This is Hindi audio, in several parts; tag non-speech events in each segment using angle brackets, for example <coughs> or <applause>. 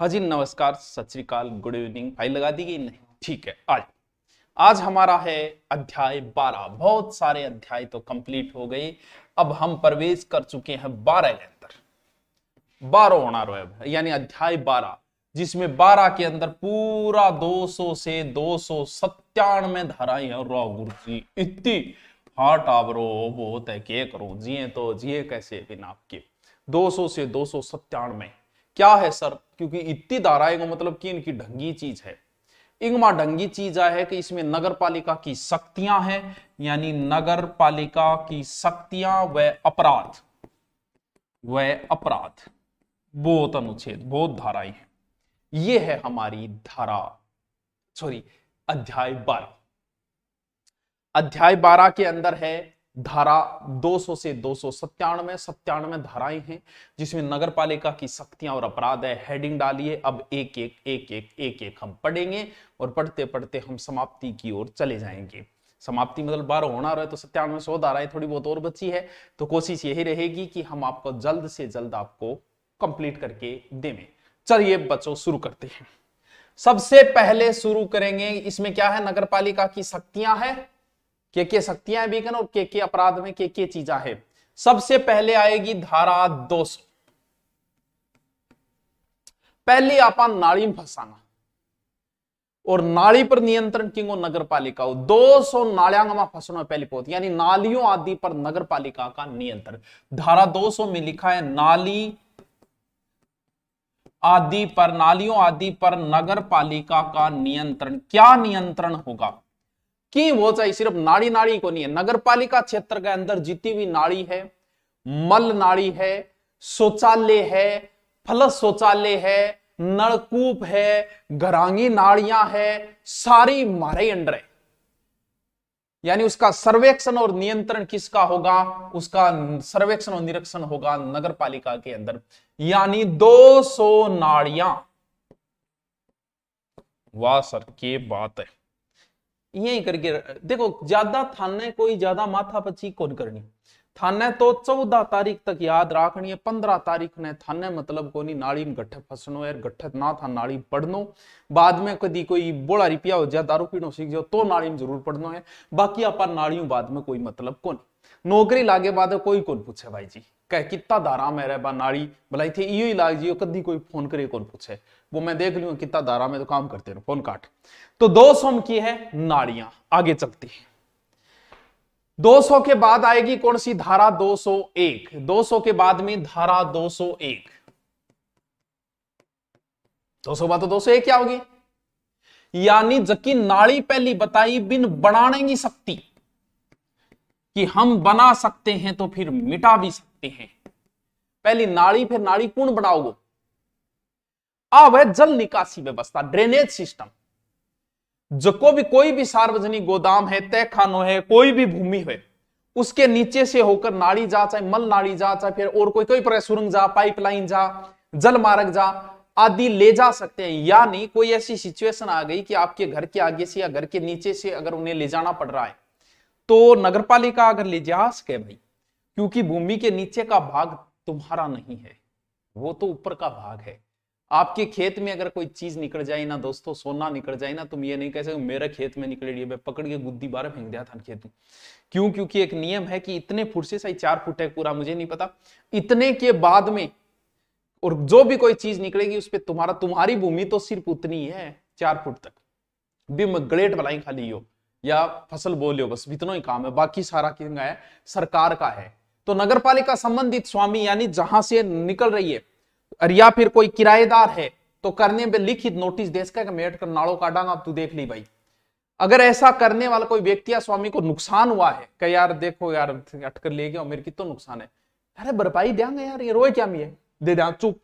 हाजी नमस्कार सत श्रीकाल गुड इवनिंग भाई लगा दी गई नहीं ठीक है आज आज हमारा है अध्याय 12 बहुत सारे अध्याय तो कंप्लीट हो गए अब हम प्रवेश कर चुके हैं 12 के अंदर बारह होना यानी अध्याय 12 जिसमें 12 के अंदर पूरा 200 से दो सौ सत्तानवे धाराएं हैं रो गुरु जी इतनी हाट आवरो बहुत है के करो जिए तो जिए कैसे बिना आपके 200 से दो सौ सत्तानवे क्या है सर क्योंकि इतनी धाराएं मतलब कि इनकी ढंगी चीज है इंगमा ढंगी चीज है कि इसमें नगर पालिका की शक्तियां हैं यानी नगर पालिका की शक्तियां व अपराध व अपराध बहुत अनुच्छेद बहुत धाराएं हैं ये है हमारी धारा सॉरी अध्याय बारह अध्याय बारह के अंदर है धारा 200 से दो सौ सत्तानवे सत्तानवे धाराएं हैं जिसमें नगर पालिका की शक्तियां और अपराध है हेडिंग डालिए अब एक एक एक एक एक एक हम पढ़ेंगे और पढ़ते पढ़ते हम समाप्ति की ओर चले जाएंगे समाप्ति मतलब बारह होना रहे तो सत्तानवे सौ धाराएं थोड़ी बहुत और बची है तो कोशिश यही रहेगी कि हम आपको जल्द से जल्द आपको कंप्लीट करके देवे चलिए बच्चों शुरू करते हैं सबसे पहले शुरू करेंगे इसमें क्या है नगर पालिका की शक्तियां हैं के के शक्तियां भी और के के अपराध में के के चीजा है सबसे पहले आएगी धारा दो पहले आपा नाड़ी में फंसाना और नाली पर नियंत्रण किंगो नगर पालिका दो सौ नालियांगमा फसलों में पहली पोत यानी नालियों आदि पर नगर पालिका का नियंत्रण धारा 200 में लिखा है नाली आदि पर नालियों आदि पर नगर पालिका का नियंत्रण क्या नियंत्रण होगा की वो चाहे सिर्फ नाड़ी नाड़ी को नहीं है नगर पालिका क्षेत्र के अंदर जीती हुई नाड़ी है मल नाड़ी है शौचालय है फलस शौचालय है नलकूप है घरांगी नाड़ियां है सारी मारे अंडर है यानी उसका सर्वेक्षण और नियंत्रण किसका होगा उसका सर्वेक्षण और निरीक्षण होगा नगर पालिका के अंदर यानी 200 नाड़िया वाह सर के बात है यही करके देखो ज्यादा थाने कोई ज्यादा माथापच्ची कौन करनी थाने तो चौदह तारीख तक याद राखनी है पंद्रह तारीख ने थाने मतलब कोनी नाली में गठे फसनो यार गठे ना था नाली पढ़नो बाद में कभी कोई बोला रिपिया हो जाए दारू पीनो सीख जाओ तो नाली में जरूर पढ़नो है बाकी अपन नालियों बाद में कोई मतलब कौन नौकरी लागे बाद कोई कौन पूछे भाई जी कह कितना दारा में रह बा नाली भलाई थे इो ही लाग जियो कभी कोई फोन करे कौन पूछे वो मैं देख लूंगा कितना दारा में तो काम करते रहो फोन काट तो सौ में की है नाड़ियां आगे चलती है 200 के बाद आएगी कौन सी धारा 201 200 के बाद में धारा 201 200 बाद तो 201 क्या होगी यानी जबकि नाड़ी पहली बताई बिन बनाने की शक्ति कि हम बना सकते हैं तो फिर मिटा भी सकते हैं पहली नाड़ी फिर नाड़ी कौन बनाओगे अवैध जल निकासी व्यवस्था ड्रेनेज सिस्टम जो को भी कोई भी सार्वजनिक गोदाम है तय खानो है कोई भी भूमि है उसके नीचे से होकर नाड़ी जा चाहे मल नाड़ी जा चाहे फिर और कोई कोई प्रकार सुरंग जा पाइपलाइन जा जल मार्ग जा आदि ले जा सकते हैं यानी कोई ऐसी सिचुएशन आ गई कि आपके घर के आगे से या घर के नीचे से अगर उन्हें ले जाना पड़ रहा है तो नगर पालिका अगर ले जा सके भाई क्योंकि भूमि के नीचे का भाग तुम्हारा नहीं है वो तो ऊपर का भाग है आपके खेत में अगर कोई चीज निकल जाए ना दोस्तों सोना निकल जाए ना तुम ये नहीं कह सकते मेरे खेत में निकले मैं पकड़ के गुद्दी बारह फेंक दिया था खेत में क्यों क्योंकि एक नियम है कि इतने फुट से सही चार फुट है पूरा मुझे नहीं पता इतने के बाद में और जो भी कोई चीज निकलेगी उस पर तुम्हारा तुम्हारी भूमि तो सिर्फ उतनी है चार फुट तक भी ग्रेट बनाई खाली हो या फसल बोलियो बस इतना ही काम है बाकी सारा क्यों है सरकार का है तो नगर पालिका संबंधित स्वामी यानी जहां से निकल रही है और या फिर कोई किराएदार है तो करने में लिखित नोटिस दे सके मेट कर नाड़ो काटांगा तू देख ली भाई अगर ऐसा करने वाला कोई व्यक्ति या स्वामी को नुकसान हुआ है कह यार देखो यार अटकर ले गया मेरे कितना तो नुकसान है अरे भरपाई देंगे यार ये रोए क्या मे दे दें चुप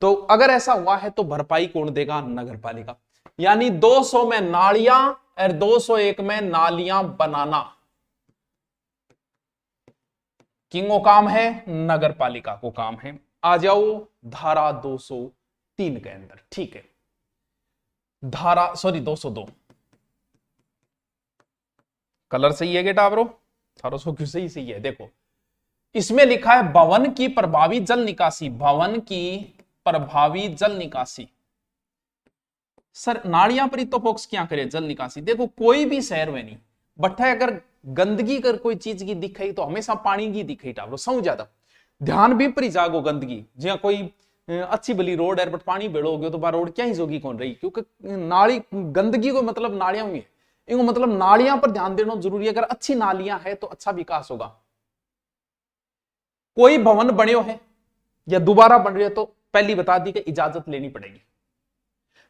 तो अगर ऐसा हुआ है तो भरपाई कौन देगा नगर पालिका यानी 200 में नालियां और 201 में नालियां बनाना किंगो काम है नगर पालिका को काम है आ जाओ धारा 203 के अंदर ठीक है धारा सॉरी 202 कलर सही है गेटा ब्रो सारो सो क्यों सही सही है देखो इसमें लिखा है भवन की प्रभावी जल निकासी भवन की प्रभावी जल निकासी सर नाड़िया पर तो पोक्स क्या करे जल निकासी देखो कोई भी शहर में नहीं बट्ठा अगर गंदगी कर कोई चीज की दिखाई तो हमेशा पानी की दिखाई टावरों सौ ज्यादा ध्यान भी परि जागो गंदगी जी कोई अच्छी बली रोड है बट पानी बेड़ो हो गया तो बार रोड क्या ही जोगी कौन रही क्योंकि नाली गंदगी को मतलब नालियां हुई है इनको मतलब नालियां पर ध्यान देना जरूरी है अगर अच्छी नालियां है तो अच्छा विकास होगा कोई भवन बने है या दोबारा बन रही हो तो पहली बता दी कि इजाजत लेनी पड़ेगी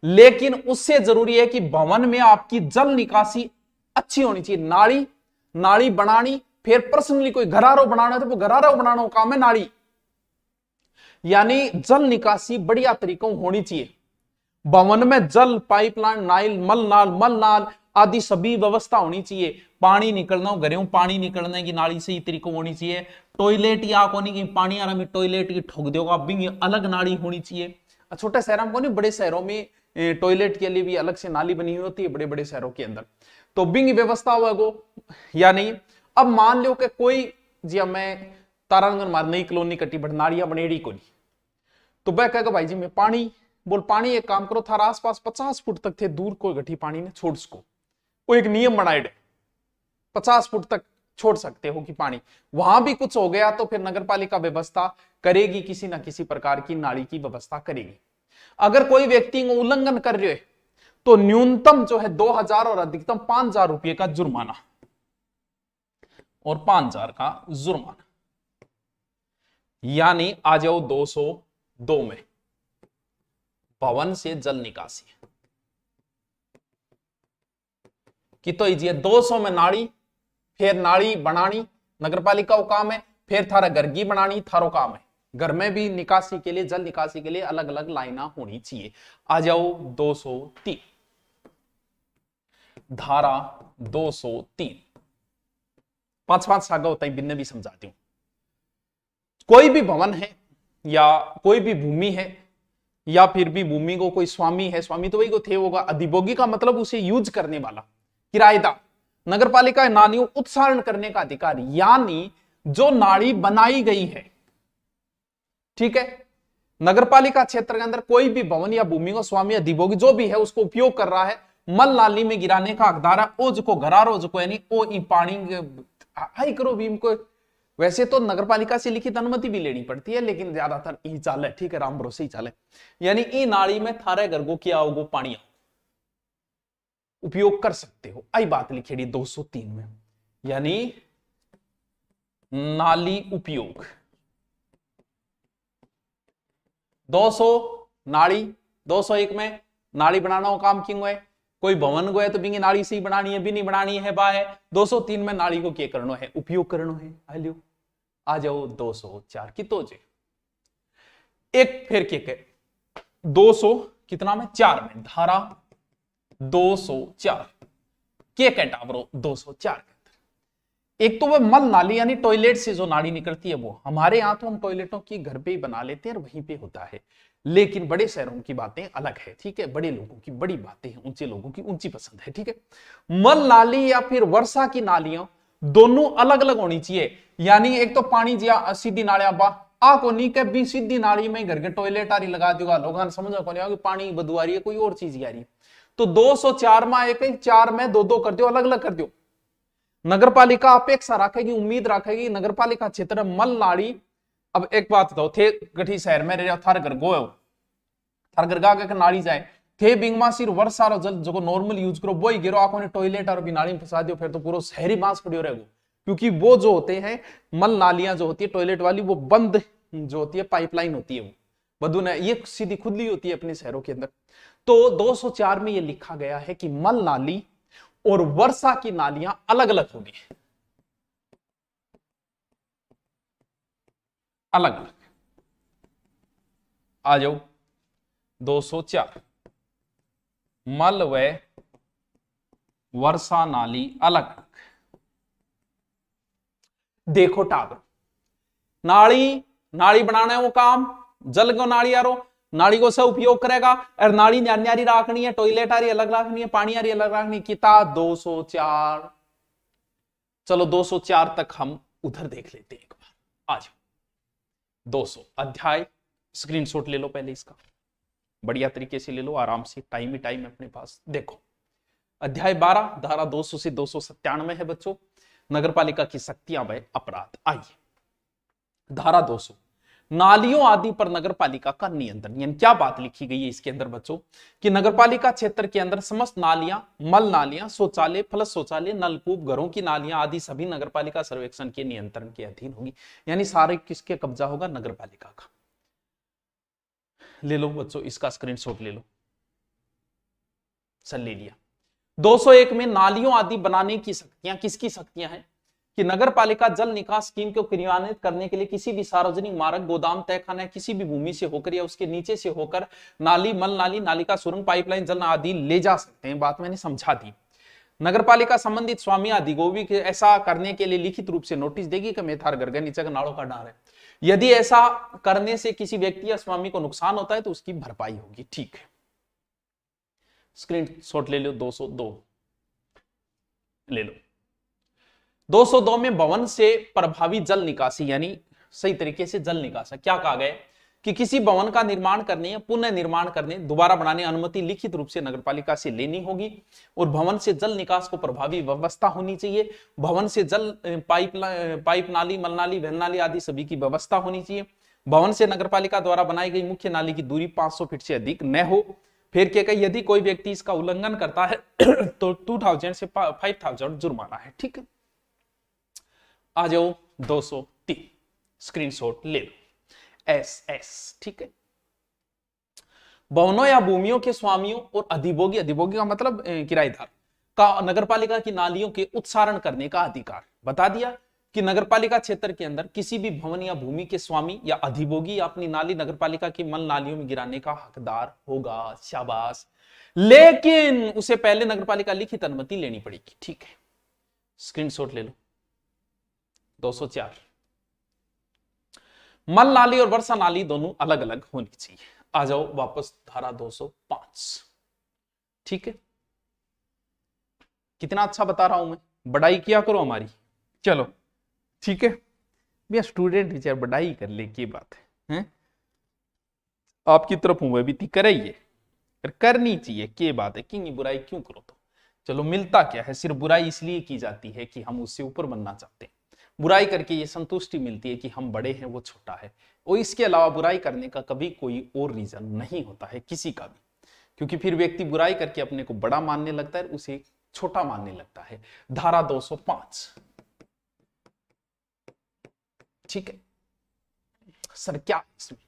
लेकिन उससे जरूरी है कि भवन में आपकी जल निकासी अच्छी होनी चाहिए नाली नाली बनानी फिर पर्सनली कोई घरारो बनाना तो वो घरारो बनाने काम है नाली यानी जल निकासी बढ़िया तरीकों होनी चाहिए भवन में जल पाइपलाइन नाइल मल नाल मल नाल आदि सभी व्यवस्था होनी चाहिए पानी निकलना हो घरेऊ पानी निकलने की नाली से ही तरीको होनी चाहिए टॉयलेट या कोनी की पानी आराम टॉयलेट की ठोक दोगा बिंग अलग नाली होनी चाहिए छोटे शहरों को नहीं बड़े शहरों में टॉयलेट के लिए भी अलग से नाली बनी हुई होती है बड़े बड़े शहरों के अंदर तो बिंग व्यवस्था हुआ गो नहीं अब मान लो कि कोई जी मैं तारांगन मार नई कलोनी कटी बढ़नाड़िया बनेड़ी को तो वह कहेगा भाई जी मैं पानी बोल पानी एक काम करो थारा आसपास पचास फुट तक थे दूर कोई गठी पानी ने छोड़ सको वो एक नियम बनाए डे पचास फुट तक छोड़ सकते हो कि पानी वहां भी कुछ हो गया तो फिर नगर पालिका व्यवस्था करेगी किसी ना किसी प्रकार की नाली की व्यवस्था करेगी अगर कोई व्यक्ति को उल्लंघन कर रहे तो न्यूनतम जो है दो हजार और अधिकतम पांच हजार रुपये का जुर्माना और पांच हजार का जुर्माना यानी आ जाओ दो सौ दो में भवन से जल निकासी कि तो ये दो सौ में नाड़ी फिर नाड़ी बनानी पालिका का काम है फिर थारा गर्गी बनानी थारो काम है घर में भी निकासी के लिए जल निकासी के लिए अलग अलग लाइना होनी चाहिए आ जाओ 203 धारा 203 पांच पांच सागा होता है बिन्न भी समझाती हूँ कोई भी भवन है या कोई भी भूमि है या फिर भी भूमि को कोई स्वामी है स्वामी तो वही को थे होगा अधिभोगी का मतलब उसे यूज करने वाला किराएदार नगर पालिका नालियों उत्सारण करने का अधिकार यानी जो नाड़ी बनाई गई है ठीक है नगरपालिका क्षेत्र के अंदर कोई भी भवन या भूमि को स्वामी अधिभोगी जो भी है उसको उपयोग कर रहा है मल नाली में गिराने का हकदार है ओज को घरारोज को यानी ओ ई पानी हाई करो भीम को वैसे तो नगरपालिका से लिखित अनुमति भी लेनी पड़ती है लेकिन ज्यादातर ई चाल है ठीक है राम भरोसे ही चाल है यानी ई नाड़ी में थारे गर्गो की आओगो पानी उपयोग कर सकते हो आई बात लिखेड़ी 203 में यानी नाली उपयोग 200 नाड़ी 201 में नाड़ी बनाना हो काम क्यों है कोई भवन गो है तो बिंगी नाड़ी सी बनानी है बिनी बनानी है बा है 203 में नाड़ी को क्या करना है उपयोग करना है आलियो आ जाओ 204 कितो जे एक फिर के के 200 कितना में चार में धारा 204 के कैटावरो 204 के अंदर एक तो वह मल नाली यानी टॉयलेट से जो नाड़ी निकलती है वो हमारे यहां तो हम टॉयलेटों की घर पे ही बना लेते हैं और वहीं पे होता है लेकिन बड़े शहरों की बातें अलग है ठीक है बड़े लोगों की बड़ी बातें हैं ऊंचे लोगों की ऊंची पसंद है ठीक है मल नाली या फिर वर्षा की नालियां दोनों अलग अलग होनी चाहिए यानी एक तो पानी जिया सीधी नालिया बा आ को नहीं के सीधी नाली में घर के टॉयलेट आ रही लगा दूंगा लोग समझो को नहीं पानी बदू आ रही है कोई और चीज आ रही है तो चार में एक चार में दो दो कर दो अलग अलग कर दो नगर पालिका अपेक्षा रखेगी उम्मीद रखेगी नगर पालिका क्षेत्र मल नाली अब एक बात बताओ थे गठी शहर में रह थारगर गोयो थारगर गा के नाली जाए थे बिंगमा सिर वर्ष सारो जल जो नॉर्मल यूज करो वो ही गिरो आपको ने टॉयलेट और नाली में फंसा दियो फिर तो पूरा शहरी बांस पड़ियो रहेगा क्योंकि वो जो होते हैं मल नालियां जो होती है टॉयलेट वाली वो बंद जो होती है पाइपलाइन होती है वो बधु ने ये सीधी खुदली होती है अपने शहरों के अंदर तो 204 में ये लिखा गया है कि मल नाली और वर्षा की नालियां अलग अलग होगी अलग अलग आ जाओ दो सौ चार मल व वर्षा नाली अलग देखो टावर नाली नाली बनाना है वो काम जल को नाली यारो नाली को सब उपयोग करेगा और नाली न्यारी रखनी है टॉयलेट आ रही अलग रखनी है पानी आ रही अलग रखनी किता दो सौ चार चलो 204 तक हम उधर देख लेते हैं एक बार आ जाओ 200 अध्याय स्क्रीनशॉट ले लो पहले इसका बढ़िया तरीके से ले लो आराम से टाइम ही टाइम अपने पास देखो अध्याय 12 धारा 200 से दो है बच्चों नगर पालिका की शक्तियां व अपराध आइए धारा 200 नालियों आदि पर नगर पालिका का नियंत्रण यानी क्या बात लिखी गई है इसके अंदर बच्चों कि नगर पालिका क्षेत्र के अंदर समस्त नालियां मल नालियां शौचालय फलस शौचालय नलकूप घरों की नालियां आदि सभी नगर पालिका सर्वेक्षण के नियंत्रण के अधीन होगी यानी सारे किसके कब्जा होगा नगर पालिका का ले लो बच्चों इसका स्क्रीन ले लो सर ले लिया दो में नालियों आदि बनाने की शक्तियां किसकी शक्तियां हैं कि नगर पालिका जल निकास स्कीम को क्रियान्वित करने के लिए किसी भी सार्वजनिक मार्ग गोदाम तयखाना किसी भी भूमि से होकर या उसके नीचे से होकर नाली मल नाली नालिका सुरंग पाइपलाइन जल आदि ले जा सकते हैं बात मैंने समझा दी नगर पालिका संबंधित स्वामी आदि को भी ऐसा करने के लिए लिखित रूप से नोटिस देगी कि मेथार गर्गा नीचे का नाड़ों का डार है यदि ऐसा करने से किसी व्यक्ति या स्वामी को नुकसान होता है तो उसकी भरपाई होगी ठीक है स्क्रीन शॉट ले लो 202 ले लो 202 में भवन से प्रभावी जल निकासी यानी सही तरीके से जल निकासा क्या कहा गया कि किसी भवन का निर्माण करने या पुनः निर्माण करने दोबारा बनाने अनुमति लिखित रूप से नगर पालिका से लेनी होगी और भवन से जल निकास को प्रभावी व्यवस्था होनी चाहिए भवन से जल पाइप पाइप नाली मल नाली वहन नाली आदि सभी की व्यवस्था होनी चाहिए भवन से नगर पालिका द्वारा बनाई गई मुख्य नाली की दूरी पांच फीट से अधिक न हो फिर क्या यदि कोई व्यक्ति इसका उल्लंघन करता है <coughs> तो टू से फाइव जुर्माना है ठीक है आ जाओ 203 स्क्रीनशॉट ले लो एस एस ठीक है भवनों या भूमियों के स्वामियों और अधिभोगी अधिभोगी का मतलब किराएदार का नगरपालिका की नालियों के उत्सारण करने का अधिकार बता दिया कि नगरपालिका क्षेत्र के अंदर किसी भी भवन या भूमि के स्वामी या अधिभोगी या अपनी नाली नगरपालिका की मल नालियों में गिराने का हकदार होगा शाबाश लेकिन उसे पहले नगरपालिका लिखित अनुमति लेनी पड़ेगी ठीक है स्क्रीनशॉट ले लो 204 मल नाली और वर्षा नाली दोनों अलग अलग होनी चाहिए आ जाओ वापस धारा 205 ठीक है कितना अच्छा बता रहा हूं मैं बड़ाई किया करो हमारी चलो ठीक है भैया स्टूडेंट टीचर बड़ाई कर ले की बात है, है? आपकी तरफ हूं वह थी करे करनी चाहिए के बात है कि बुराई क्यों करो तो चलो मिलता क्या है सिर्फ बुराई इसलिए की जाती है कि हम उससे ऊपर बनना चाहते हैं बुराई करके ये संतुष्टि मिलती है कि हम बड़े हैं वो छोटा है और इसके अलावा बुराई करने का कभी कोई और रीजन नहीं होता है किसी का भी क्योंकि फिर व्यक्ति बुराई करके अपने को बड़ा मानने लगता है उसे छोटा मानने लगता है धारा 205 ठीक है सर क्या इसमें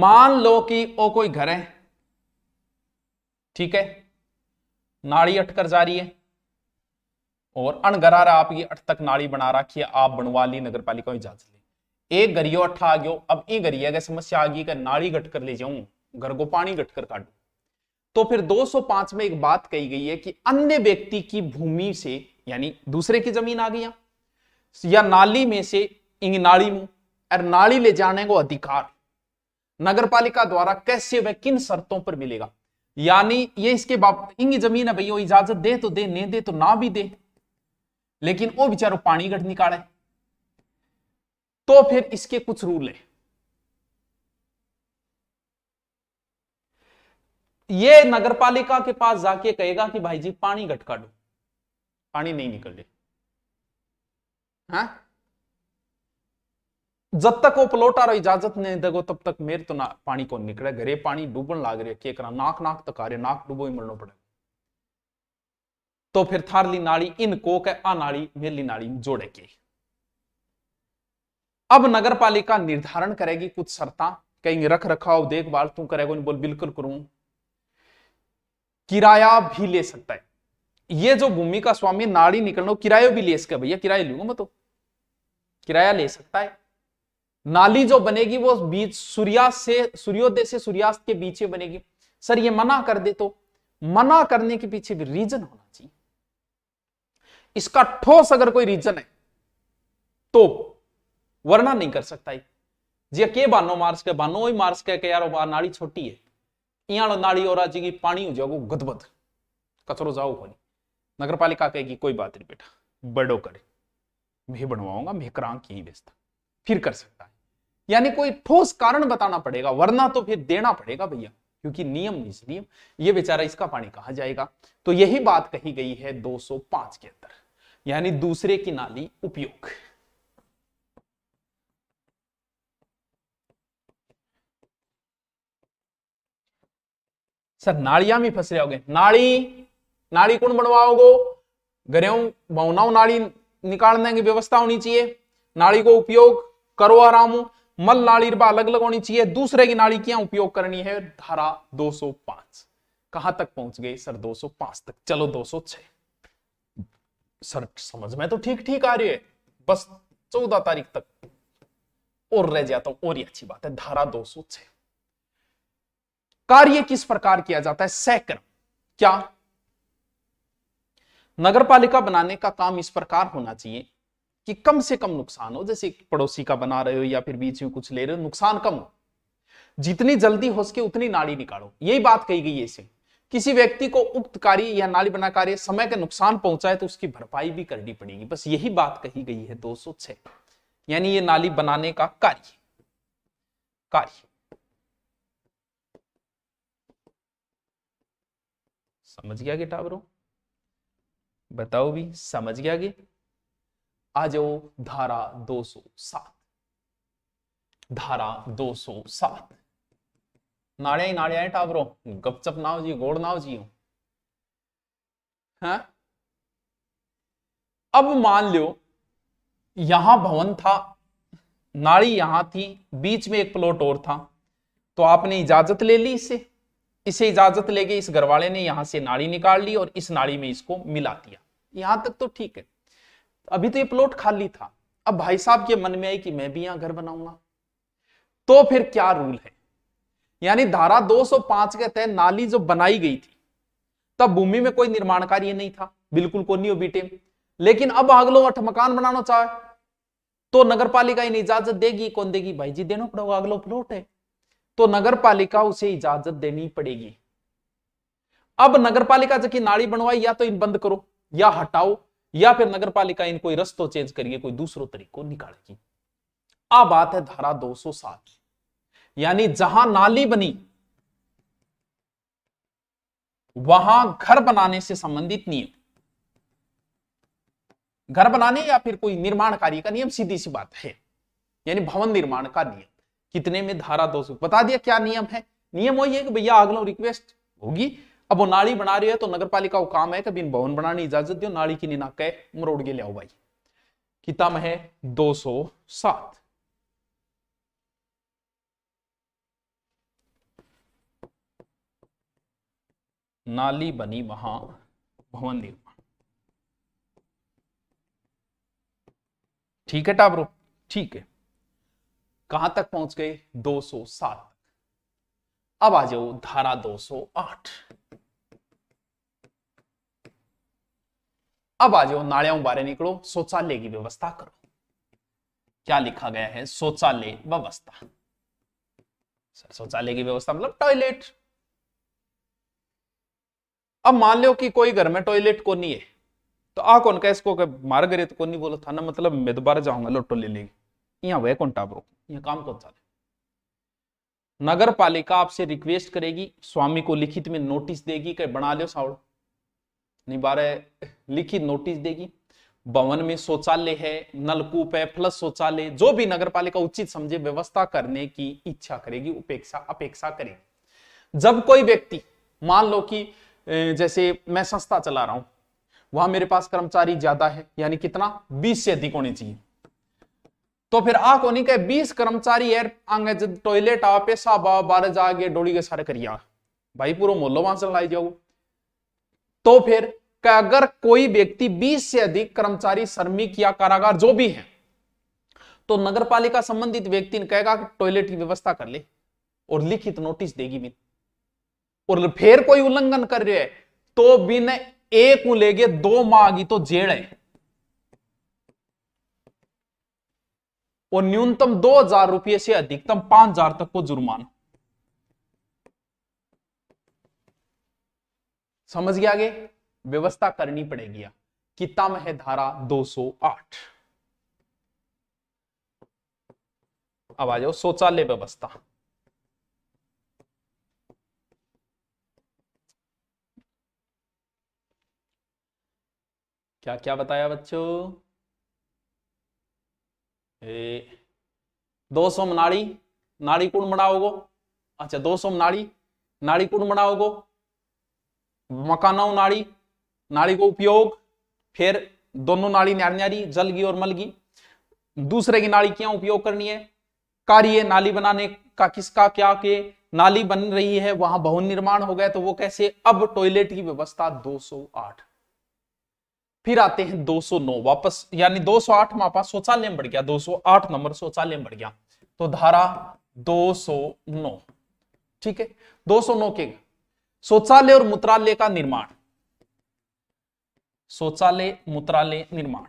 मान लो कि ओ कोई घर है ठीक है नाड़ी अटकर जा रही है और अणगरा रहा आपकी अठ तक नाली बना रखी है आप बनवा ली नगर पालिका इजाजत ली एक गरियो अठा आ गयो अब ई गरिया की समस्या आ गई कि नाली घट कर ले जाऊं घर को पानी घट कर काटू तो फिर 205 में एक बात कही गई है कि अन्य व्यक्ति की भूमि से यानी दूसरे की जमीन आ गया या नाली में से इन नाली में और नाली ले जाने को अधिकार नगर पालिका द्वारा कैसे वह किन शर्तों पर मिलेगा यानी ये इसके बाप इंग जमीन है भैया इजाजत दे तो दे नहीं दे तो ना भी दे लेकिन वो बेचारो पानी घट निकाले तो फिर इसके कुछ रूल है ये पालिका के पास जाके कहेगा कि भाई जी पानी घट डो पानी नहीं निकल रही हाँ? जब तक वो प्लॉट आ रहा इजाजत नहीं देगो तब तक मेरे तो ना पानी को निकले घरे पानी डूबन लाग रहे है के करा नाक नाक तक आ रहे नाक डूबो ही मरना पड़ेगा तो फिर थारली नाड़ी इन को के आ नाड़ी मेली नाड़ी में जोड़ेगी अब नगर पालिका निर्धारण करेगी कुछ शर्ता कहीं रख रखाव देखभाल तू करेगा बोल बिल्कुल करूं किराया भी ले सकता है ये जो भूमि का स्वामी नाड़ी निकलना किराया भी ले सके भैया किराया लूंगा मैं तो किराया ले सकता है नाली जो बनेगी वो बीच सूर्यास्त से सूर्योदय से सूर्यास्त के बीच बनेगी सर ये मना कर दे तो मना करने के पीछे भी रीजन होना इसका ठोस अगर कोई रीजन है तो वर्णन नहीं कर सकता ही जी हाँ, के बानो मार्स के बानो ही मार्स के, के यार नाड़ी छोटी है इयाणो नाड़ी और जी की पानी हो जाओ गदबद कचरो जाओ कोनी नगर पालिका कहेगी कोई बात नहीं बेटा बड़ो करे मैं बनवाऊंगा मैं क्रांक की व्यवस्था फिर कर सकता है यानी कोई ठोस कारण बताना पड़ेगा वरना तो फिर देना पड़ेगा भैया क्योंकि नियम नियम ये बेचारा इसका पानी कहा जाएगा तो यही बात कही गई है 205 के अंदर 205 यानी दूसरे की नाली उपयोग सर नाड़िया में फंस रहोगे नाड़ी नाड़ी कौन बनवाओगे घरे भावनाओं नाड़ी निकालने की व्यवस्था होनी चाहिए नाड़ी को उपयोग करो आराम मल नाड़ी रहा अलग अलग होनी चाहिए दूसरे की नाड़ी क्या उपयोग करनी है धारा 205 कहां तक पहुंच गई सर 205 तक चलो 206 सर समझ में तो ठीक ठीक आ रही है बस चौदह तारीख तक और रह जाता हूं और ही अच्छी बात है धारा दो सौ छह कार्य किस प्रकार किया जाता है सैक्रम क्या नगर पालिका बनाने का काम इस प्रकार होना चाहिए कि कम से कम नुकसान हो जैसे पड़ोसी का बना रहे हो या फिर बीच में कुछ ले रहे हो नुकसान कम हो जितनी जल्दी हो सके उतनी नाड़ी निकालो यही बात कही गई है इसे किसी व्यक्ति को उक्त कार्य या नाली बना कार्य समय का नुकसान पहुंचाए तो उसकी भरपाई भी करनी पड़ेगी बस यही बात कही गई है 206 यानी ये नाली बनाने का कार्य कार्य समझ गया टावरों बताओ भी समझ गया कि आ जाओ धारा 207 धारा 207 नाड़िया ही नाड़िया है टावरों गपचप नाव जी गोड़ नाव जी हाँ? अब मान लो यहां भवन था नाड़ी यहां थी बीच में एक प्लॉट और था तो आपने इजाजत ले ली इसे इसे इजाजत लेके इस घरवाले ने यहां से नाड़ी निकाल ली और इस नाड़ी में इसको मिला दिया यहां तक तो ठीक है अभी तो ये प्लॉट खाली था अब भाई साहब के मन में आई कि मैं भी यहां घर बनाऊंगा तो फिर क्या रूल है यानी धारा 205 के तहत नाली जो बनाई गई थी तब भूमि में कोई निर्माण कार्य नहीं था बिल्कुल हो बीटे लेकिन अब अगलो अठ मकान बनाना चाहे तो नगर पालिका इन्हें इजाजत देगी कौन देगी भाई जी देना पड़ेगा अगलो प्लॉट है तो नगर पालिका उसे इजाजत देनी पड़ेगी अब नगर पालिका जबकि नाली बनवाई या तो इन बंद करो या हटाओ या फिर नगर पालिका इन कोई रस्तों चेंज करिए कोई दूसरो तरीको निकालेगी आ बात है धारा सौ की यानी जहां नाली बनी वहां घर बनाने से संबंधित नियम घर बनाने या फिर कोई निर्माण कार्य का नियम सीधी सी बात है यानी भवन निर्माण का नियम कितने में धारा दो बता दिया क्या नियम है नियम वही है कि भैया अगला रिक्वेस्ट होगी अब वो नाली बना रही है तो नगर पालिका को काम है कभी भवन बनाने इजाजत दो नाली की निना कह मरोड़ के लिया भाई किताब है दो सौ सात नाली बनी वहां भवन निर्माण ठीक है टाबरो ठीक है कहां तक पहुंच गए 207 अब आ जाओ धारा 208 अब आ जाओ नालियाओं बारे निकलो शौचालय की व्यवस्था करो क्या लिखा गया है शौचालय व्यवस्था शौचालय की व्यवस्था मतलब टॉयलेट अब मान लो कि कोई घर में टॉयलेट को नहीं है तो आ कौन का इसको मार गए तो कौन नहीं बोलो था ना मतलब मैं दोबारा जाऊंगा लोटो ले लेंगे यहाँ वह कौन टाबरो यहाँ काम कौन सा नगर पालिका आपसे रिक्वेस्ट करेगी स्वामी को लिखित में नोटिस देगी कि बना लो सावड़ नहीं बारह लिखित नोटिस देगी भवन में शौचालय है नलकूप है प्लस शौचालय जो भी नगर पालिका उचित समझे व्यवस्था करने की इच्छा करेगी उपेक्षा अपेक्षा करेगी जब कोई व्यक्ति मान लो कि जैसे मैं संस्था चला रहा हूं वहां मेरे पास कर्मचारी ज्यादा है यानी कितना बीस से अधिक होने चाहिए तो फिर आ कोनी कहे बीस कर्मचारी यार आगे जब टॉयलेट आ पेशाब आ बार जागे डोली के सारे करिया भाई पूरा मोहल्लो वहां से लाई जाओ तो फिर कि अगर कोई व्यक्ति 20 से अधिक कर्मचारी श्रमिक या कारागार जो भी है तो नगरपालिका संबंधित व्यक्ति कहेगा कि टॉयलेट की व्यवस्था कर ले और लिखित नोटिस देगी भी और फिर कोई उल्लंघन कर रहे है तो बिन एक लेगे दो मागी तो जेड़ है और न्यूनतम दो हजार रुपये से अधिकतम पांच हजार तक को जुर्माना समझ गया आगे व्यवस्था करनी पड़ेगी किताम है धारा 208 अब आ जाओ शौचालय व्यवस्था क्या क्या बताया बच्चों ए दो सौ नाड़ी नाड़ी कुंड बनाओगो अच्छा दो सौ नाड़ी नाड़ी कुंड बनाओगो मकानाओ नाड़ी नाड़ी को उपयोग फिर दोनों नाड़ी न्यारी न्यारी जल की और मल की दूसरे की नाड़ी क्या उपयोग करनी है कार्य नाली बनाने का किसका क्या के नाली बन रही है वहां भवन निर्माण हो गया तो वो कैसे अब टॉयलेट की व्यवस्था 208 फिर आते हैं 209 वापस यानी 208 आठ मापा शौचालय बढ़ गया 208 नंबर शौचालय बढ़ गया तो धारा 209 ठीक है 209 के शौचालय और मूत्रालय का निर्माण शौचालय मूत्रालय निर्माण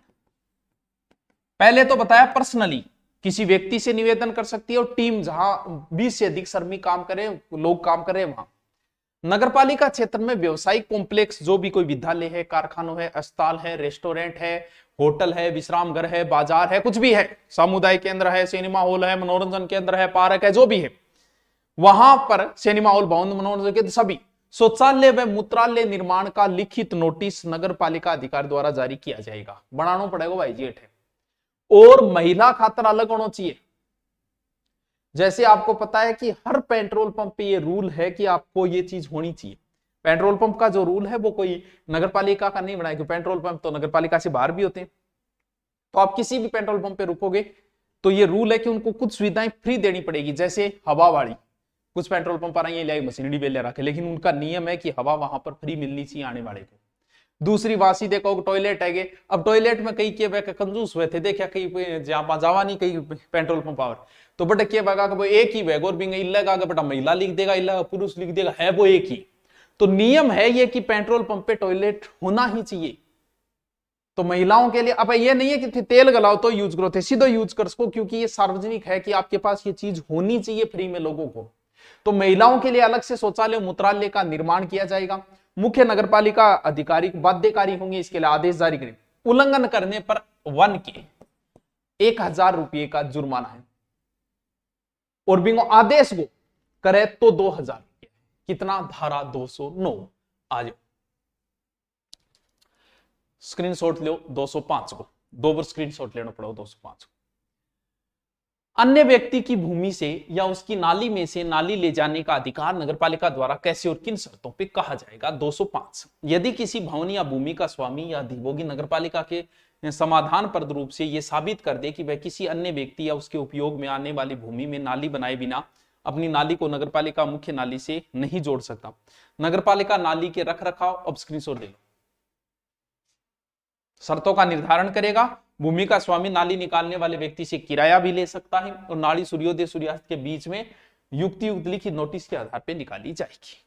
पहले तो बताया पर्सनली किसी व्यक्ति से निवेदन कर सकती है और टीम जहां 20 से अधिक श्रमिक काम करें लोग काम करें वहां नगरपालिका क्षेत्र में व्यवसायिक कॉम्प्लेक्स जो भी कोई विद्यालय है कारखानों है अस्पताल है रेस्टोरेंट है होटल है विश्राम घर है बाजार है कुछ भी है सामुदायिक केंद्र है सिनेमा हॉल है मनोरंजन केंद्र है पार्क है जो भी है वहां पर सिनेमा हॉल भवन मनोरंजन केंद्र सभी शौचालय व मूत्रालय निर्माण का लिखित नोटिस नगर पालिका अधिकारी द्वारा जारी किया जाएगा बनाना पड़ेगा भाई जी और महिला खातर अलग होना चाहिए जैसे आपको पता है कि हर पेट्रोल पंप पे ये रूल है कि आपको ये चीज होनी चाहिए पेट्रोल पंप का जो रूल है वो कोई नगर पालिका का नहीं बनाया क्योंकि पेट्रोल पंप तो नगर पालिका से बाहर भी होते हैं तो आप किसी भी पेट्रोल पंप पे रुकोगे तो ये रूल है कि उनको कुछ सुविधाएं फ्री देनी पड़ेगी जैसे हवा वाली कुछ पेट्रोल पंप आ रही है मशीनरी वेले रखे लेकिन उनका नियम है कि हवा वहां पर फ्री मिलनी चाहिए आने वाले को दूसरी बात देखो कहो टॉयलेट है अब टॉयलेट में कई के वे कंजूस हुए थे देखा कहीं जावा नहीं कई पेट्रोल पंप आवर तो बट क्या बैगा होगा वो एक ही वेग और बिंग इल्लेगा बटा महिला लिख देगा इल्ला पुरुष लिख देगा है वो एक ही तो नियम है ये कि पेट्रोल पंप पे टॉयलेट होना ही चाहिए तो महिलाओं के लिए अब ये नहीं है कि तेल गलाओ तो यूज करो थे सीधा यूज कर सको क्योंकि ये सार्वजनिक है कि आपके पास ये चीज होनी चाहिए फ्री में लोगों को तो महिलाओं के लिए अलग से शौचालय मूत्रालय का निर्माण किया जाएगा मुख्य नगर पालिका अधिकारी बाध्यकारी होंगे इसके लिए आदेश जारी करें उल्लंघन करने पर वन के एक हजार रुपये का जुर्माना है और बिंगो आदेश को करे तो दो हजार कितना धारा दो सो नौ आज स्क्रीन शॉट लो दो सौ पांच को दो बार स्क्रीन शॉट लेना पड़ा दो सौ पांच को अन्य व्यक्ति की भूमि से या उसकी नाली में से नाली ले जाने का अधिकार नगरपालिका द्वारा कैसे और किन शर्तों पर कहा जाएगा 205 यदि किसी भवन या भूमि का स्वामी या अधिभोगी नगरपालिका के समाधान प्रद रूप से ये साबित कर दे कि वह किसी अन्य व्यक्ति या उसके उपयोग में आने वाली भूमि में नाली बनाए बिना अपनी नाली को नगर पालिका मुख्य नाली से नहीं जोड़ सकता नगर पालिका नाली के रख रखाव अब स्क्रीनशॉट ले लो शर्तों का निर्धारण करेगा भूमि का स्वामी नाली निकालने वाले व्यक्ति से किराया भी ले सकता है और नाली सूर्योदय सूर्यास्त के बीच में युक्ति युक्त लिखित नोटिस के आधार पर निकाली जाएगी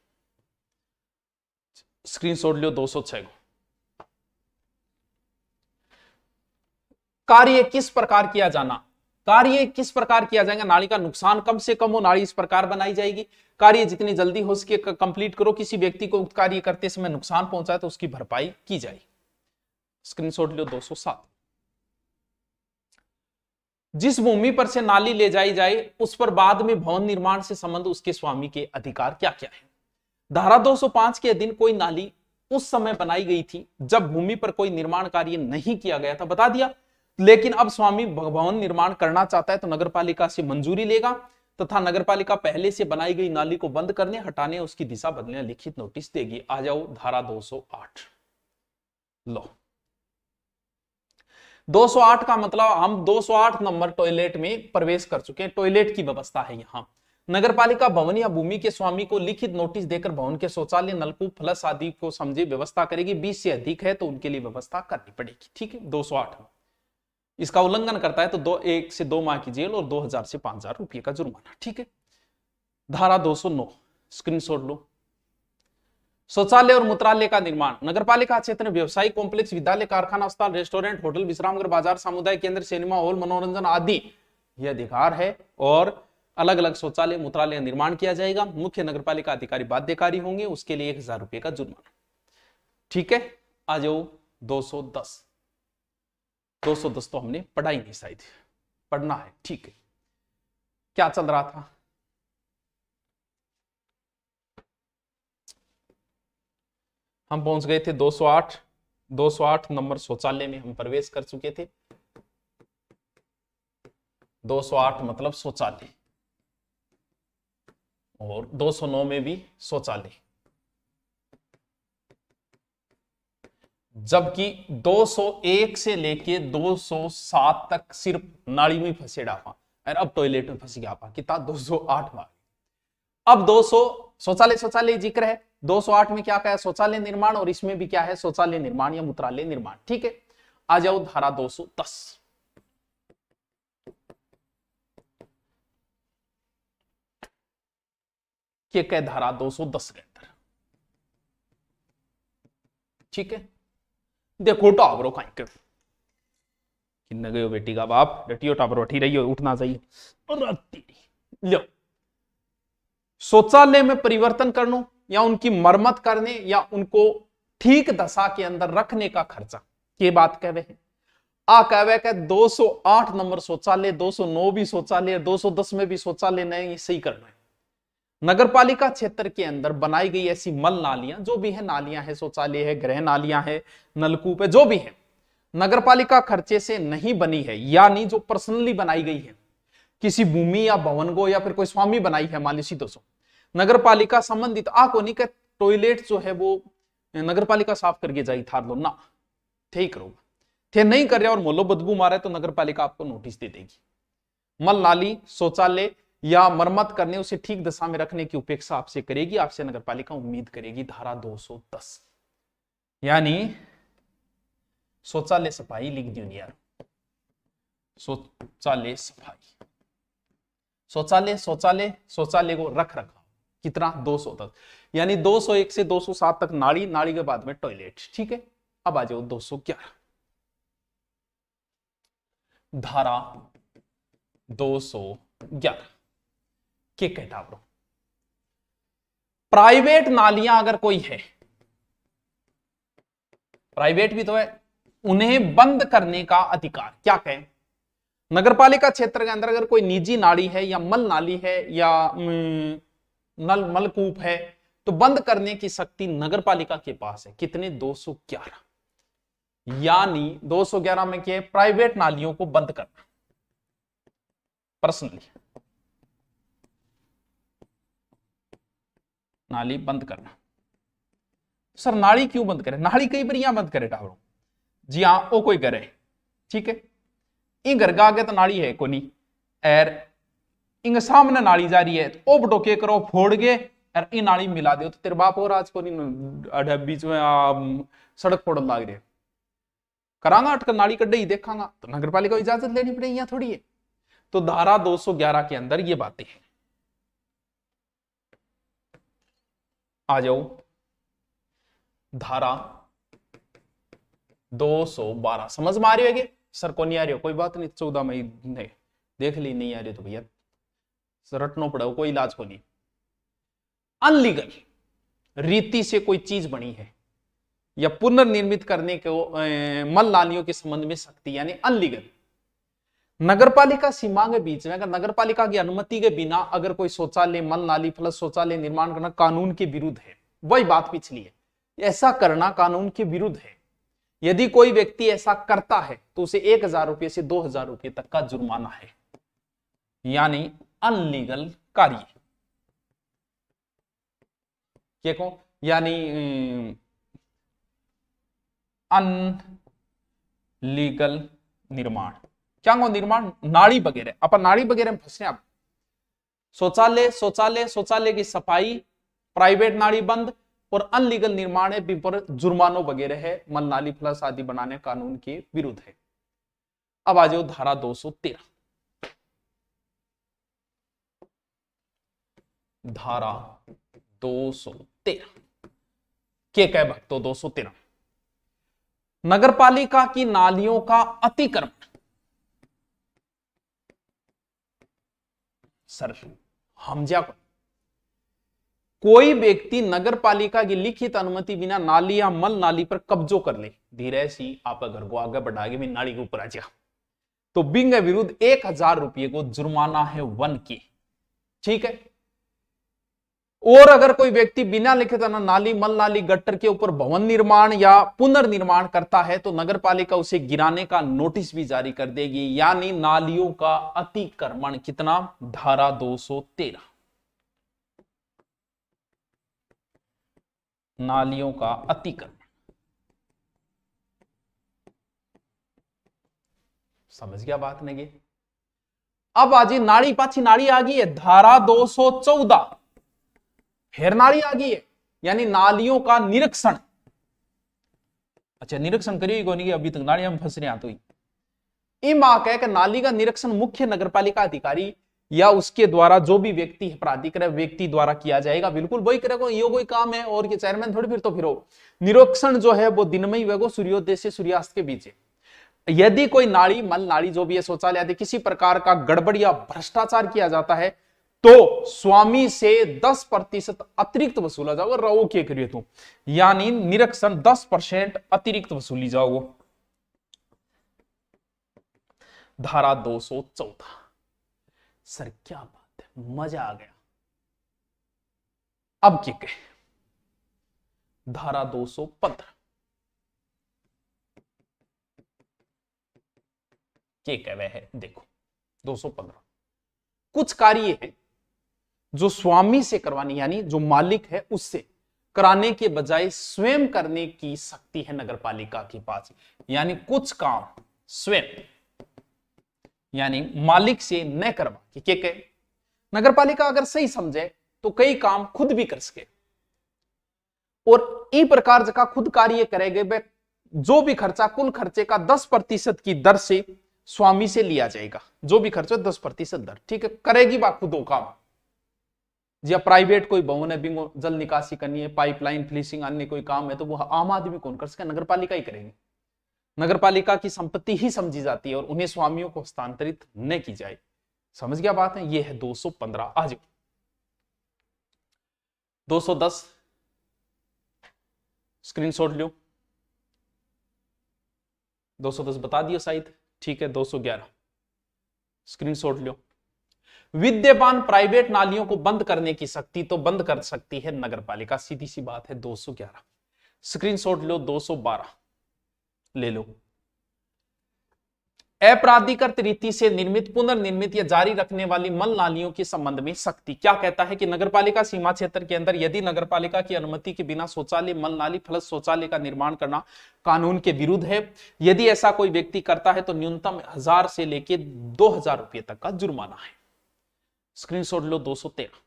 स्क्रीनशॉट लियो 206 को कार्य किस प्रकार किया जाना कार्य किस प्रकार किया जाएगा नाड़ी का नुकसान कम से कम हो नाड़ी इस प्रकार बनाई जाएगी कार्य जितनी जल्दी हो सके कंप्लीट करो किसी व्यक्ति को कार्य करते समय नुकसान पहुंचा तो उसकी भरपाई की जाएगी स्क्रीनशॉट लो 207 जिस भूमि पर से नाली ले जाई जाए उस पर बाद में भवन निर्माण से संबंध उसके स्वामी के अधिकार क्या क्या है धारा 205 के अधीन कोई नाली उस समय बनाई गई थी जब भूमि पर कोई निर्माण कार्य नहीं किया गया था बता दिया लेकिन अब स्वामी भवन निर्माण करना चाहता है तो नगर से मंजूरी लेगा तथा पालिका पहले से बनाई गई नाली को बंद करने हटाने उसकी दिशा बदलने लिखित नोटिस देगी आ जाओ धारा 208 लो 208 का मतलब हम 208 नंबर टॉयलेट में प्रवेश कर चुके हैं टॉयलेट की व्यवस्था है यहाँ पालिका भवन या भूमि के स्वामी को लिखित नोटिस देकर भवन के शौचालय नलकूप फलस आदि को समझे व्यवस्था करेगी बीस से अधिक है तो उनके लिए व्यवस्था करनी पड़ेगी ठीक है दो सौ आठ इसका उल्लंघन करता है तो दो एक से दो माह की जेल और दो हजार से पांच हजार रुपये का जुर्माना ठीक है धारा 209 स्क्रीनशॉट लो शौचालय और मूत्रालय का निर्माण नगर पालिका क्षेत्र में व्यवसायिक कॉम्प्लेक्स विद्यालय कारखाना स्थान रेस्टोरेंट होटल विश्रामगर बाजार सामुदायिक केंद्र सिनेमा हॉल मनोरंजन आदि यह अधिकार है और अलग अलग शौचालय मूत्रालय निर्माण किया जाएगा मुख्य पालिका अधिकारी बाध्यकारी होंगे उसके लिए एक हजार रुपये का जुर्माना ठीक है आ जाओ दो सौ दस दोस्तों दोस्तों हमने पढ़ाई नहीं शायद पढ़ना है ठीक है क्या चल रहा था हम पहुंच गए थे 208 208 नंबर शौचालय में हम प्रवेश कर चुके थे 208 मतलब शौचालय और 209 में भी शौचालय हम्म। जबकि 201 से लेके 207 तक सिर्फ नाड़ी में फंसे डापा और अब टॉयलेट में फंस गया कितना 208 मार्ग अब 200 शौचालय शौचालय जिक्र है 208 में क्या क्या है शौचालय निर्माण और इसमें भी क्या है शौचालय निर्माण या मूत्रालय निर्माण ठीक है आ जाओ धारा 210 के कह धारा 210 सौ दस ठीक है देखो टॉबरो कहीं गयो बेटी का बाप डटियो टॉबरो ठीक रही हो उठना चाहिए लो शौचालय में परिवर्तन करनो या उनकी मरम्मत करने या उनको ठीक दशा के अंदर रखने का खर्चा ये बात कह रहे हैं आ कह कहवे के 208 नंबर शौचालय 209 भी शौचालय 210 में भी शौचालय नहीं सही करना है नगर पालिका क्षेत्र के अंदर बनाई गई ऐसी मल नालियां जो भी है नालियां है शौचालय है गृह नालियां है नलकूप है जो भी है नगर पालिका खर्चे से नहीं बनी है यानी जो पर्सनली बनाई गई है किसी भूमि या भवन को या फिर कोई स्वामी बनाई है मान लीजिए दोस्तों नगर पालिका संबंधित आ नहीं कह टॉयलेट जो है वो नगर पालिका साफ करके जाई थार लो ना थे करो थे नहीं कर रहे और मोलो बदबू मारा है तो नगर पालिका आपको नोटिस दे देगी मल नाली शौचालय या मरम्मत करने उसे ठीक दशा में रखने की उपेक्षा आपसे करेगी आपसे नगर पालिका उम्मीद करेगी धारा 210 यानी शौचालय सफाई लिख दियो यार शौचालय सफाई शौचालय शौचालय शौचालय को रख रखा कितना सौ तक यानी 201 से 207 तक नाड़ी नाड़ी के बाद में टॉयलेट ठीक है अब आ जाओ ग्यारह धारा ग्यारह के कहता ब्रो प्राइवेट नालियां अगर कोई है प्राइवेट भी तो है उन्हें बंद करने का अधिकार क्या कहें नगरपालिका क्षेत्र के अंदर अगर कोई निजी नाली है या मल नाली है या नल मलकूप है तो बंद करने की शक्ति नगरपालिका के पास है कितने 211 यानी 211 में क्या प्राइवेट नालियों को बंद करना पर्सनली नाली बंद करना तो सर नाली क्यों बंद करे नाली कई बार यहां बंद करे टावरों जी हाँ वो कोई करे ठीक है इन घर का आगे तो नाली है को नहीं एर इन सामने नाली जा रही है तो ओ बटोके करो फोड़ गए और इन नाली मिला दो तो तेरे बाप और आज को नहीं बीच में सड़क फोड़न लाग रही है करांगा अटकल नाली कड्डे ही देखांगा तो नगर पालिका को इजाजत लेनी पड़ेगी यहाँ थोड़ी है तो धारा 211 के अंदर ये बातें हैं आ जाओ धारा 212 समझ में आ रही है सर को नहीं आ रही हो कोई बात नहीं चौदह मई ने देख ली नहीं आ रही तो भैया रटनो पड़े कोई इलाज को नहीं अनलीगल रीति से कोई चीज बनी है या पुनर्निर्मित करने को लालियों के संबंध में शक्ति यानी अनलीगल नगरपालिका सीमा के बीच में अगर नगरपालिका की अनुमति के बिना अगर कोई शौचालय मल नाली प्लस शौचालय निर्माण करना कानून के विरुद्ध है वही बात पिछली है ऐसा करना कानून के विरुद्ध है यदि कोई व्यक्ति ऐसा करता है तो उसे एक हजार रुपये से दो हजार रुपये तक का जुर्माना है यानी अनलीगल कार्य देखो यानी अनलीगल निर्माण चांगो निर्माण नाड़ी वगैरह अपन नाड़ी वगैरह में फंसे आप शौचालय शौचालय शौचालय की सफाई प्राइवेट नाड़ी बंद और अनलीगल निर्माण पर जुर्मानों वगैरह है मल नाली फ्लस आदि बनाने कानून के विरुद्ध है अब आ जाओ धारा 213 धारा 213 के कह भक्तों 213 नगरपालिका की नालियों का अतिक्रमण सर हम जा कोई व्यक्ति नगर पालिका की लिखित अनुमति बिना नाली या मल नाली पर कब्जो कर ले धीरे सी आप घर को आगे बढ़ागे भी नाली के ऊपर आ जा तो बिंग विरुद्ध एक हजार रुपये को जुर्माना है वन की ठीक है और अगर कोई व्यक्ति बिना लिखित तो नाली मल नाली गट्टर के ऊपर भवन निर्माण या पुनर्निर्माण करता है तो नगर पालिका उसे गिराने का नोटिस भी जारी कर देगी यानी नालियों का अतिक्रमण कितना धारा 213 नालियों का अतिक्रमण समझ गया बात नहीं अब आज नाड़ी पाछी नाड़ी आ गई है धारा 214 नाली आ गई है यानी नालियों का निरीक्षण अच्छा निरीक्षण करिए कौन की अभी तक नालियां फंस रहे हैं हाँ तो इमा कह के नाली का निरीक्षण मुख्य पालिका अधिकारी या उसके द्वारा जो भी व्यक्ति प्राधिकरण व्यक्ति द्वारा किया जाएगा बिल्कुल वही करेगा ये कोई काम है और ये चेयरमैन थोड़ी फिर तो फिर निरीक्षण जो है वो दिन में ही वेगो सूर्योदय से सूर्यास्त के बीच है यदि कोई नाड़ी मल नाड़ी जो भी है शौचालय आदि किसी प्रकार का गड़बड़ या भ्रष्टाचार किया जाता है तो स्वामी से 10 प्रतिशत अतिरिक्त वसूला जाओ रो के करिए तू यानी निरक्षण 10 परसेंट अतिरिक्त वसूली जाओ धारा 214 सर क्या बात है मजा आ गया अब क्या कहे धारा पंद्रह के कह है देखो 215 कुछ कार्य है जो स्वामी से करवानी यानी जो मालिक है उससे कराने के बजाय स्वयं करने की शक्ति है नगर पालिका के पास यानी कुछ काम स्वयं यानी मालिक से न करवा के, के, के नगर पालिका अगर सही समझे तो कई काम खुद भी कर सके और ई प्रकार जका खुद कार्य करेगा वह जो भी खर्चा कुल खर्चे का दस प्रतिशत की दर से स्वामी से लिया जाएगा जो भी खर्चा दस प्रतिशत दर ठीक है करेगी बा खुद काम या प्राइवेट कोई भवन है बिंगो जल निकासी करनी है पाइपलाइन फिलिशिंग अन्य कोई काम है तो वो आम आदमी कौन कर सके नगर पालिका ही करेंगे नगर पालिका की संपत्ति ही समझी जाती है और उन्हें स्वामियों को हस्तांतरित न की जाए समझ गया बात है ये है 215 आज 210 स्क्रीनशॉट लो 210 बता दिया शायद ठीक है 211 स्क्रीनशॉट लो विद्यमान प्राइवेट नालियों को बंद करने की शक्ति तो बंद कर सकती है नगर पालिका सीधी सी बात है 211 स्क्रीनशॉट लो 212 ले लो अपराधिकृत रीति से निर्मित पुनर्निर्मित या जारी रखने वाली मल नालियों के संबंध में शक्ति क्या कहता है कि नगरपालिका सीमा क्षेत्र के अंदर यदि नगर पालिका की अनुमति के बिना शौचालय मल नाली फलस शौचालय का निर्माण करना कानून के विरुद्ध है यदि ऐसा कोई व्यक्ति करता है तो न्यूनतम हजार से लेकर दो हजार रुपये तक का जुर्माना है स्क्रीनशॉट लो 213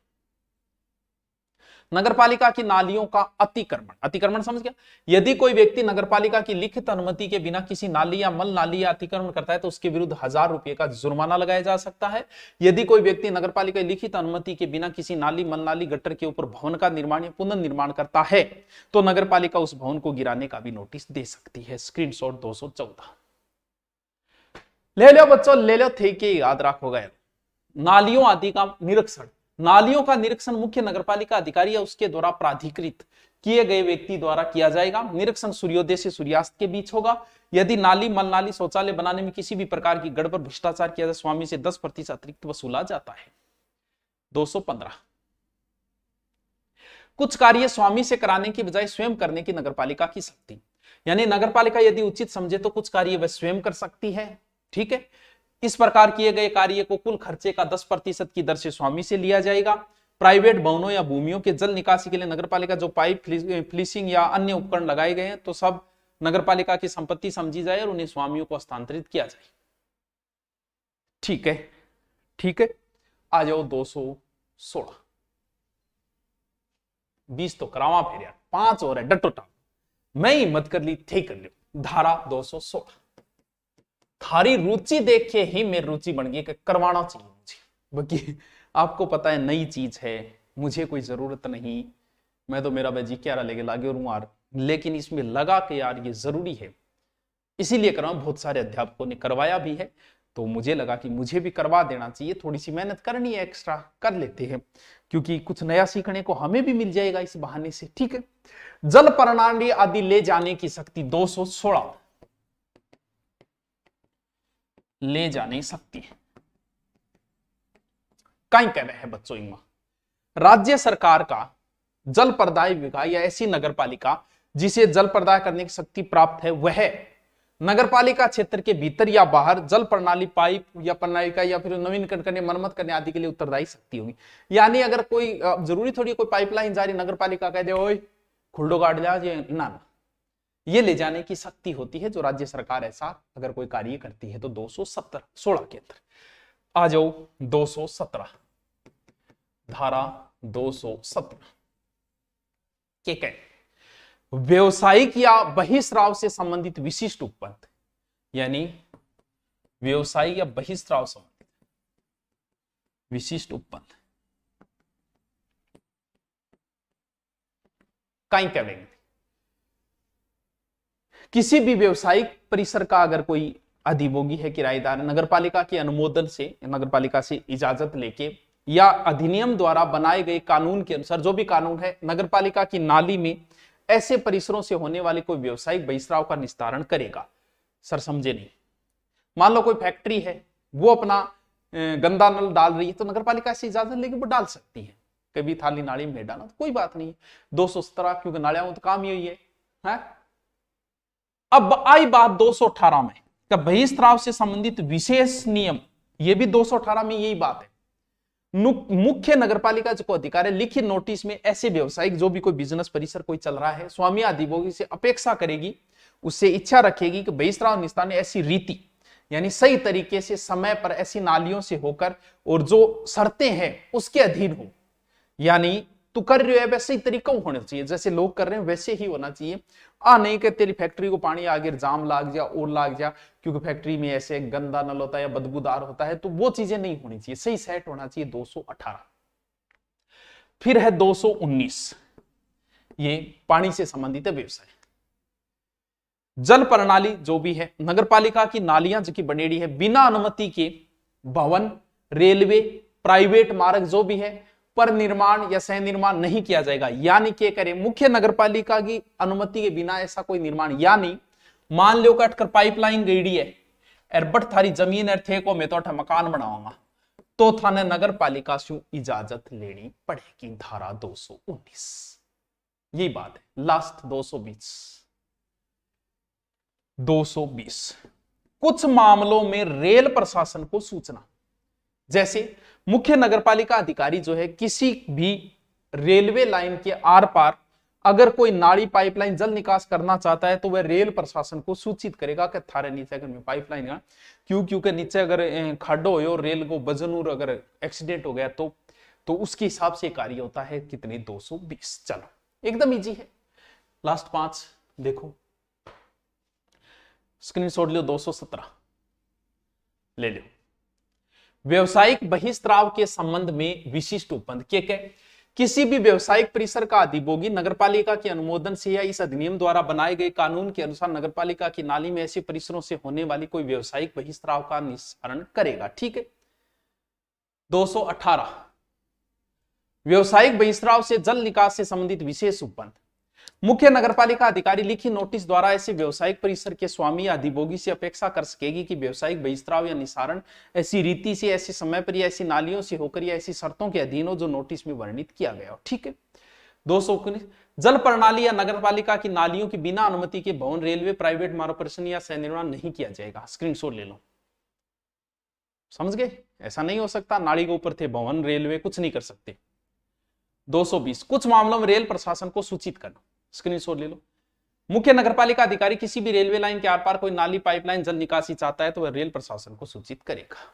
नगरपालिका की नालियों का अतिक्रमण अतिक्रमण समझ गया यदि कोई व्यक्ति नगरपालिका की लिखित अनुमति के बिना किसी नाली या मल नाली या अतिक्रमण करता है तो उसके विरुद्ध हजार रुपए का जुर्माना लगाया जा सकता है यदि कोई व्यक्ति नगरपालिका की लिखित अनुमति के बिना किसी नाली मल नाली गट्टर के ऊपर भवन का निर्माण या पुनर्निर्माण करता है तो नगरपालिका उस भवन को गिराने का भी नोटिस दे सकती है स्क्रीन शॉट ले लो बच्चों ले लो थे के याद रखोगा नालियों आदि का निरीक्षण नालियों का निरीक्षण मुख्य नगरपालिका अधिकारी या उसके द्वारा प्राधिकृत किए गए व्यक्ति द्वारा किया जाएगा निरीक्षण सूर्योदय से सूर्यास्त के बीच होगा यदि नाली मल नाली शौचालय बनाने में किसी भी प्रकार की गड़बड़ भ्रष्टाचार किया जाए स्वामी से दस प्रतिशत अतिरिक्त वसूला जाता है पंद्रह कुछ कार्य स्वामी से कराने की बजाय स्वयं करने की नगरपालिका की शक्ति यानी नगरपालिका यदि उचित समझे तो कुछ कार्य वह स्वयं कर सकती है ठीक है इस प्रकार किए गए कार्य को कुल खर्चे का दस प्रतिशत की दर से स्वामी से लिया जाएगा प्राइवेट भवनों या भूमियों के जल निकासी के लिए नगर पालिका जो पाइप फ्लीसिंग या अन्य उपकरण लगाए गए हैं तो सब नगर पालिका की संपत्ति समझी जाए और उन्हें स्वामियों को स्थानांतरित किया जाए ठीक है ठीक है आ जाओ दो सौ सोलह बीस तो करावा फिर यार पांच और है डटो तो मैं ही मत कर ली थे कर लियो धारा दो सौ सोलह थारी रुचि देख के ही मेरी रुचि बन गई करवाना चाहिए मुझे बाकी आपको पता है नई चीज है मुझे कोई जरूरत नहीं मैं तो मेरा भाई क्यारा लेके लागे और यार लेकिन इसमें लगा के यार ये जरूरी है इसीलिए कर रहा हूँ बहुत सारे अध्यापकों ने करवाया भी है तो मुझे लगा कि मुझे भी करवा देना चाहिए थोड़ी सी मेहनत करनी है एक्स्ट्रा कर लेते हैं क्योंकि कुछ नया सीखने को हमें भी मिल जाएगा इस बहाने से ठीक है जल प्रणाली आदि ले जाने की शक्ति दो सौ सोलह ले जा नहीं सकती कहीं कह रहे हैं बच्चों इनमें राज्य सरकार का जल प्रदाय विभाग या ऐसी नगर पालिका जिसे जल प्रदाय करने की शक्ति प्राप्त है वह नगर पालिका क्षेत्र के भीतर या बाहर जल प्रणाली पाइप या प्रणाली का या फिर नवीनीकरण करने मरम्मत करने आदि के लिए उत्तरदायी शक्ति होगी यानी अगर कोई जरूरी थोड़ी कोई पाइपलाइन जारी नगर पालिका कह दे खुल्डो गाड़ जा ना ना ये ले जाने की शक्ति होती है जो राज्य सरकार ऐसा अगर कोई कार्य करती है तो सत्तर सोलह के अंदर आ जाओ 217 धारा 217 के कह व्यवसायिक या बहिस्राव से संबंधित विशिष्ट उपपद यानी व्यवसाय या बहिस्राव संबंधित विशिष्ट उपपद कहीं कहेंगे किसी भी व्यवसायिक परिसर का अगर कोई अधिभोगी है किराएदार पालिका के अनुमोदन से नगर पालिका से इजाजत लेके या अधिनियम द्वारा बनाए गए कानून के अनुसार जो भी कानून है नगर पालिका की नाली में ऐसे परिसरों से होने वाले कोई व्यवसायिक बहिष्राव का निस्तारण करेगा सर समझे नहीं मान लो कोई फैक्ट्री है वो अपना गंदा नल डाल रही है तो नगर पालिका से इजाजत लेके वो डाल सकती है कभी थाली नाली में डालना तो कोई बात नहीं दो सौ सत्रह क्योंकि नालियां तो काम ही हुई है, है? अब आई बात 218 में कि बहिस्त्राव से संबंधित विशेष नियम यह भी 218 में यही बात है मुख्य नगरपालिका जो अधिकार है लिखित नोटिस में ऐसे व्यवसायिक जो भी कोई बिजनेस परिसर कोई चल रहा है स्वामी आदिभोगी से अपेक्षा करेगी उससे इच्छा रखेगी कि बहिस्त्राव निस्तान ऐसी रीति यानी सही तरीके से समय पर ऐसी नालियों से होकर और जो शर्तें हैं उसके अधीन हो यानी तू कर रहे हो वैसे ही तरीका होना चाहिए जैसे लोग कर रहे हैं वैसे ही होना चाहिए आ नहीं कि तेरी फैक्ट्री को पानी आगे जाम लाग जा और लाग जा क्योंकि फैक्ट्री में ऐसे गंदा नल होता है या बदबूदार होता है तो वो चीजें नहीं होनी चाहिए सही सेट होना चाहिए दो फिर है दो ये पानी से संबंधित व्यवसाय जल प्रणाली जो भी है नगर पालिका की नालियां जो की बनेड़ी है बिना अनुमति के भवन रेलवे प्राइवेट मार्ग जो भी है पर निर्माण या सह निर्माण नहीं किया जाएगा यानी क्या करें मुख्य नगर पालिका की अनुमति के बिना ऐसा कोई निर्माण यानी मान लो कटकर पाइपलाइन गईडी है बट थारी जमीन है को मैं तो मकान बनाऊंगा तो थाने नगर पालिका से इजाजत लेनी पड़ेगी धारा 219 यही बात है लास्ट 220 220 कुछ मामलों में रेल प्रशासन को सूचना जैसे मुख्य नगरपालिका अधिकारी जो है किसी भी रेलवे लाइन के आर पार अगर कोई नाड़ी पाइपलाइन जल निकास करना चाहता है तो वह रेल प्रशासन को सूचित करेगा कि थारे नीचे अगर पाइपलाइन का क्यों क्योंकि नीचे अगर खड्डो हो रेल को बजनूर अगर एक्सीडेंट हो गया तो तो उसके हिसाब से कार्य होता है कितने 220 चलो एकदम इजी है लास्ट पांच देखो स्क्रीनशॉट लो 217 ले लो व्यवसायिक बहिस्त्राव के संबंध में विशिष्ट उपबंध के कह किसी भी व्यवसायिक परिसर का अधिभोगी नगरपालिका के अनुमोदन से या इस अधिनियम द्वारा बनाए गए कानून के अनुसार नगरपालिका की नाली में ऐसे परिसरों से होने वाली कोई व्यवसायिक बहिष्त्राव का निस्सारण करेगा ठीक है 218 व्यवसायिक बहिस्त्राव से जल निकास से संबंधित विशेष उपबंध मुख्य नगरपालिका अधिकारी लिखी नोटिस द्वारा ऐसे व्यवसायिक परिसर के स्वामी या अधिभोगी से अपेक्षा कर सकेगी कि व्यवसायिक बहिस्त्राव या निसारण ऐसी रीति से ऐसे समय पर या ऐसी नालियों से होकर या ऐसी शर्तों के अधीन हो जो नोटिस में वर्णित किया गया हो ठीक है दो सौ उन्नीस जल प्रणाली या नगर पालिका की नालियों की बिना अनुमति के भवन रेलवे प्राइवेट मार्गोपर्शन या निर्माण नहीं किया जाएगा स्क्रीनशॉट ले लो समझ गए ऐसा नहीं हो सकता नाली के ऊपर थे भवन रेलवे कुछ नहीं कर सकते 220 कुछ मामलों में रेल प्रशासन को सूचित करना स्क्रीनशॉट ले लो मुख्य नगरपालिका अधिकारी किसी भी रेलवे लाइन के आर पार कोई नाली पाइपलाइन जल निकासी चाहता है तो वह रेल प्रशासन को सूचित करेगा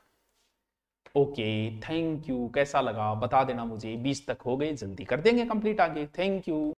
ओके थैंक यू कैसा लगा बता देना मुझे बीस तक हो गए जल्दी कर देंगे कंप्लीट आगे थैंक यू